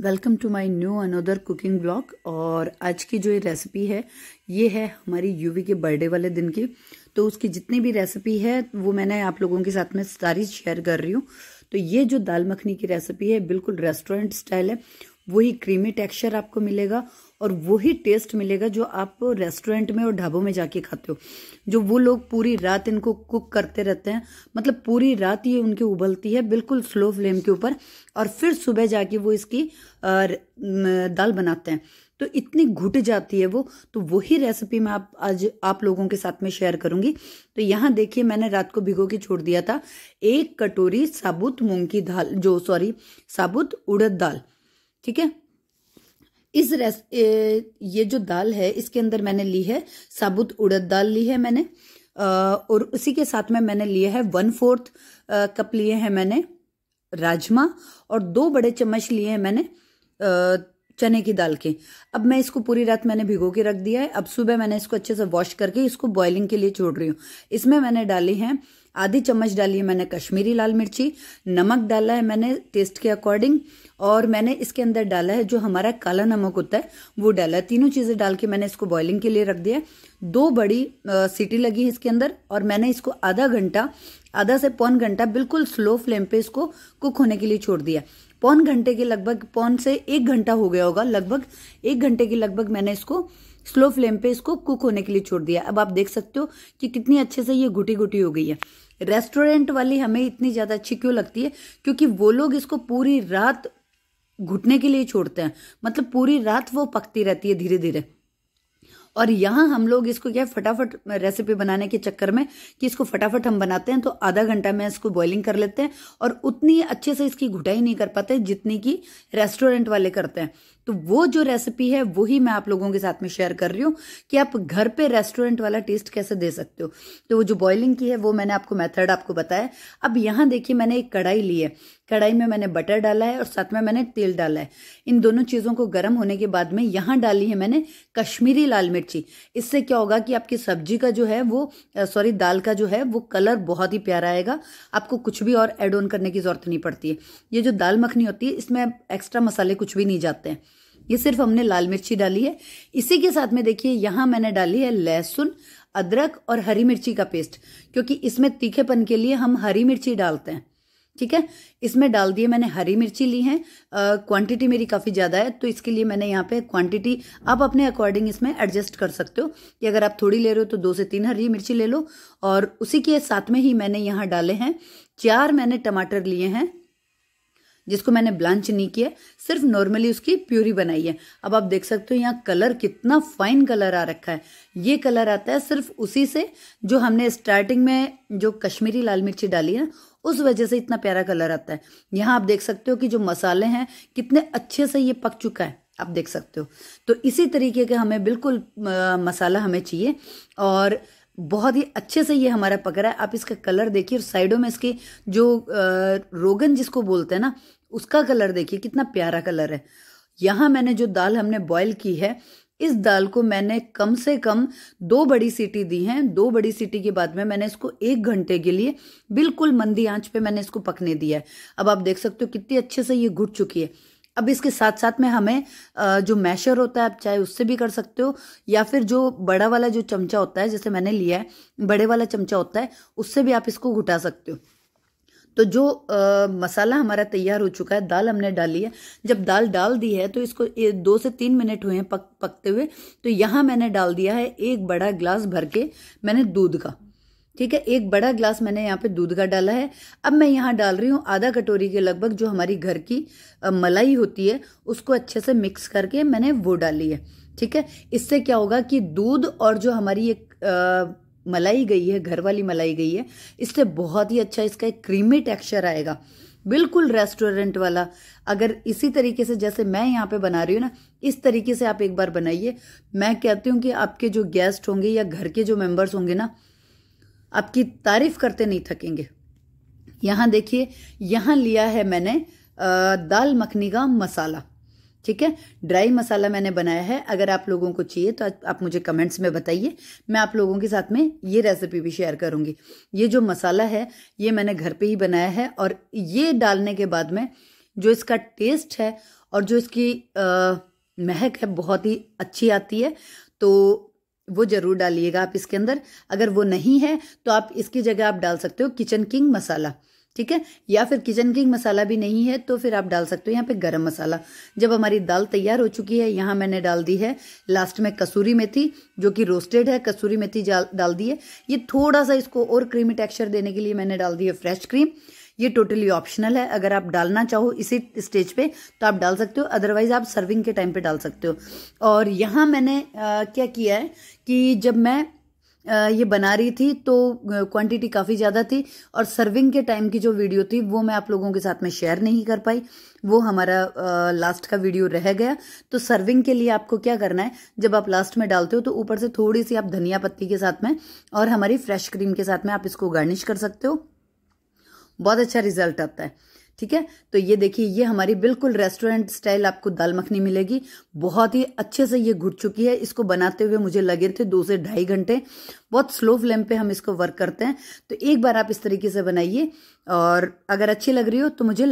welcome to my new another cooking blog और आज की जो ये रेसिपी है ये है हमारी यूवी के बर्थडे वाले दिन की तो उसकी जितनी भी रेसिपी है वो मैंने आप लोगों के साथ में सारी शेयर कर रही हूँ तो ये जो दाल मखनी की रेसिपी है बिल्कुल रेस्टोरेंट स्टाइल है वही क्रीमी टेक्सचर आपको मिलेगा और वही टेस्ट मिलेगा जो आप रेस्टोरेंट में और ढाबों में जाके खाते हो जो वो लोग पूरी रात इनको कुक करते रहते हैं मतलब पूरी रात ये उनकी उबलती है बिल्कुल स्लो फ्लेम के ऊपर और फिर सुबह जाके वो इसकी दाल बनाते हैं तो इतनी घुट जाती है वो तो वही रेसिपी मैं आप आज आप लोगों के साथ में शेयर करूंगी तो यहाँ देखिए मैंने रात को भिगो के छोड़ दिया था एक कटोरी साबुत मूंग की दाल जो सॉरी साबुत उड़द दाल ठीक है इस रेस ये जो दाल है इसके अंदर मैंने ली है साबुत उड़द दाल ली है मैंने और उसी के साथ में मैंने लिया है वन फोर्थ कप लिए हैं मैंने राजमा और दो बड़े चम्मच लिए हैं मैंने चने की दाल के अब मैं इसको पूरी रात मैंने भिगो के रख दिया है अब सुबह मैंने इसको अच्छे से वॉश करके इसको बॉइलिंग के लिए छोड़ रही हूँ इसमें मैंने डाली है आधी चम्मच डाली है मैंने कश्मीरी लाल मिर्ची नमक डाला है मैंने टेस्ट के अकॉर्डिंग और मैंने इसके अंदर डाला है जो हमारा काला नमक होता है वो डाला है तीनों चीज़ें डाल के मैंने इसको बॉइलिंग के लिए रख दिया है दो बड़ी आ, सीटी लगी है इसके अंदर और मैंने इसको आधा घंटा आधा से पौन घंटा बिल्कुल स्लो फ्लेम पे इसको कुक होने के लिए छोड़ दिया पौन घंटे के लगभग पौन से एक घंटा हो गया होगा लगभग एक घंटे के लगभग मैंने इसको स्लो फ्लेम पे इसको कुक होने के लिए छोड़ दिया अब आप देख सकते हो कि कितनी अच्छे से ये घुटी घुटी हो गई है रेस्टोरेंट वाली हमें इतनी ज़्यादा अच्छी क्यों लगती है क्योंकि वो लोग इसको पूरी रात घुटने के लिए छोड़ते हैं मतलब पूरी रात वो पकती रहती है धीरे धीरे और यहाँ हम लोग इसको क्या फटाफट रेसिपी बनाने के चक्कर में कि इसको फटाफट हम बनाते हैं तो आधा घंटा में इसको बॉइलिंग कर लेते हैं और उतनी अच्छे से इसकी घुटाई नहीं कर पाते जितनी की रेस्टोरेंट वाले करते हैं तो वो जो रेसिपी है वही मैं आप लोगों के साथ में शेयर कर रही हूँ कि आप घर पे रेस्टोरेंट वाला टेस्ट कैसे दे सकते हो तो वो जो बॉइलिंग की है वो मैंने आपको मेथड आपको बताया अब यहाँ देखिए मैंने एक कढ़ाई ली है कढ़ाई में मैंने बटर डाला है और साथ में मैंने तेल डाला है इन दोनों चीज़ों को गर्म होने के बाद में यहाँ डाली है मैंने कश्मीरी लाल मिर्ची इससे क्या होगा कि आपकी सब्जी का जो है वो सॉरी दाल का जो है वो कलर बहुत ही प्यारा आएगा आपको कुछ भी और एड ऑन करने की ज़रूरत नहीं पड़ती है ये जो दाल मखनी होती है इसमें एक्स्ट्रा मसाले कुछ भी नहीं जाते हैं ये सिर्फ हमने लाल मिर्ची डाली है इसी के साथ में देखिए यहाँ मैंने डाली है लहसुन अदरक और हरी मिर्ची का पेस्ट क्योंकि इसमें तीखेपन के लिए हम हरी मिर्ची डालते हैं ठीक है इसमें डाल दिए मैंने हरी मिर्ची ली है क्वांटिटी मेरी काफ़ी ज़्यादा है तो इसके लिए मैंने यहाँ पे क्वांटिटी आप अपने अकॉर्डिंग इसमें एडजस्ट कर सकते हो कि अगर आप थोड़ी ले रहे हो तो दो से तीन हरी मिर्ची ले लो और उसी के साथ में ही मैंने यहाँ डाले हैं चार मैंने टमाटर लिए हैं जिसको मैंने ब्लांच नहीं किया सिर्फ नॉर्मली उसकी प्यूरी बनाई है अब आप देख सकते हो यहाँ कलर कितना फाइन कलर आ रखा है ये कलर आता है सिर्फ उसी से जो हमने स्टार्टिंग में जो कश्मीरी लाल मिर्ची डाली है उस वजह से इतना प्यारा कलर आता है यहाँ आप देख सकते हो कि जो मसाले हैं कितने अच्छे से ये पक चुका है आप देख सकते हो तो इसी तरीके का हमें बिल्कुल मसाला हमें चाहिए और बहुत ही अच्छे से ये हमारा पक रहा है आप इसका कलर देखिए और साइडों में इसके जो रोगन जिसको बोलते हैं ना उसका कलर देखिए कितना प्यारा कलर है यहाँ मैंने जो दाल हमने बॉयल की है इस दाल को मैंने कम से कम दो बड़ी सीटी दी हैं दो बड़ी सीटी के बाद में मैंने इसको एक घंटे के लिए बिल्कुल मंदी आंच पे मैंने इसको पकने दिया है अब आप देख सकते हो कितनी अच्छे से ये घुट चुकी है अब इसके साथ साथ में हमें जो मैशर होता है आप चाहे उससे भी कर सकते हो या फिर जो बड़ा वाला जो चमचा होता है जैसे मैंने लिया है बड़े वाला चमचा होता है उससे भी आप इसको घुटा सकते हो तो जो आ, मसाला हमारा तैयार हो चुका है दाल हमने डाली है जब दाल डाल दी है तो इसको दो से तीन मिनट हुए हैं पक पकते हुए तो यहाँ मैंने डाल दिया है एक बड़ा ग्लास भर के मैंने दूध का ठीक है एक बड़ा ग्लास मैंने यहाँ पे दूध का डाला है अब मैं यहाँ डाल रही हूँ आधा कटोरी के लगभग जो हमारी घर की मलाई होती है उसको अच्छे से मिक्स करके मैंने वो डाली है ठीक है इससे क्या होगा कि दूध और जो हमारी एक मलाई गई है घर वाली मलाई गई है इससे बहुत ही अच्छा इसका एक क्रीमी टेक्सचर आएगा बिल्कुल रेस्टोरेंट वाला अगर इसी तरीके से जैसे मैं यहाँ पे बना रही हूँ ना इस तरीके से आप एक बार बनाइए मैं कहती हूँ कि आपके जो गेस्ट होंगे या घर के जो मेंबर्स होंगे ना आपकी तारीफ करते नहीं थकेंगे यहाँ देखिए यहाँ लिया है मैंने दाल मखनी का मसाला ठीक है ड्राई मसाला मैंने बनाया है अगर आप लोगों को चाहिए तो आप मुझे कमेंट्स में बताइए मैं आप लोगों के साथ में ये रेसिपी भी शेयर करूँगी ये जो मसाला है ये मैंने घर पे ही बनाया है और ये डालने के बाद में जो इसका टेस्ट है और जो इसकी आ, महक है बहुत ही अच्छी आती है तो वो ज़रूर डालिएगा आप इसके अंदर अगर वो नहीं है तो आप इसकी जगह आप डाल सकते हो किचन किंग मसाला ठीक है या फिर किचन किंग मसाला भी नहीं है तो फिर आप डाल सकते हो यहाँ पे गरम मसाला जब हमारी दाल तैयार हो चुकी है यहाँ मैंने डाल दी है लास्ट में कसूरी मेथी जो कि रोस्टेड है कसूरी मेथी डाल दी है ये थोड़ा सा इसको और क्रीमी टेक्सचर देने के लिए मैंने डाल दी है फ्रेश क्रीम ये टोटली ऑप्शनल है अगर आप डालना चाहो इसी स्टेज पे तो आप डाल सकते हो अदरवाइज आप सर्विंग के टाइम पे डाल सकते हो और यहाँ मैंने आ, क्या किया है कि जब मैं ये बना रही थी तो क्वांटिटी काफ़ी ज़्यादा थी और सर्विंग के टाइम की जो वीडियो थी वो मैं आप लोगों के साथ में शेयर नहीं कर पाई वो हमारा लास्ट का वीडियो रह गया तो सर्विंग के लिए आपको क्या करना है जब आप लास्ट में डालते हो तो ऊपर से थोड़ी सी आप धनिया पत्ती के साथ में और हमारी फ्रेश क्रीम के साथ में आप इसको गार्निश कर सकते हो बहुत अच्छा रिजल्ट आता है ठीक है तो ये देखिए ये हमारी बिल्कुल रेस्टोरेंट स्टाइल आपको दाल मखनी मिलेगी बहुत ही अच्छे से ये घुट चुकी है इसको बनाते हुए मुझे लगे थे दो से ढाई घंटे बहुत स्लो फ्लेम पे हम इसको वर्क करते हैं तो एक बार आप इस तरीके से बनाइए और अगर अच्छी लग रही हो तो मुझे